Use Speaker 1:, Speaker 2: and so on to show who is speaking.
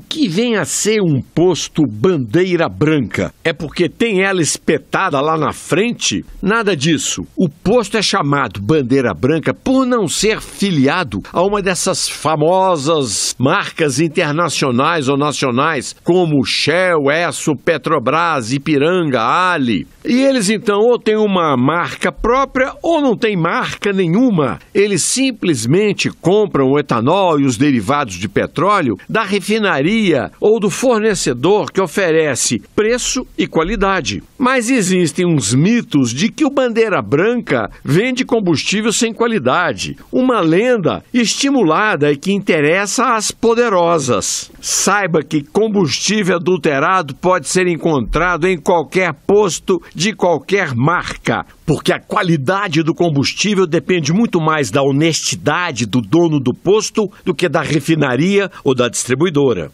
Speaker 1: O que vem a ser um posto bandeira branca? É porque tem ela espetada lá na frente? Nada disso. O posto é chamado bandeira branca por não ser filiado a uma dessas famosas marcas internacionais ou nacionais, como Shell, Esso, Petrobras, Ipiranga, Ali. E eles então ou têm uma marca própria ou não têm marca nenhuma. Eles simplesmente compram o etanol e os derivados de petróleo da refinaria padaria ou do fornecedor que oferece preço e qualidade. Mas existem uns mitos de que o bandeira branca vende combustível sem qualidade, uma lenda estimulada e que interessa às poderosas. Saiba que combustível adulterado pode ser encontrado em qualquer posto de qualquer marca, porque a qualidade do combustível depende muito mais da honestidade do dono do posto do que da refinaria ou da distribuidora.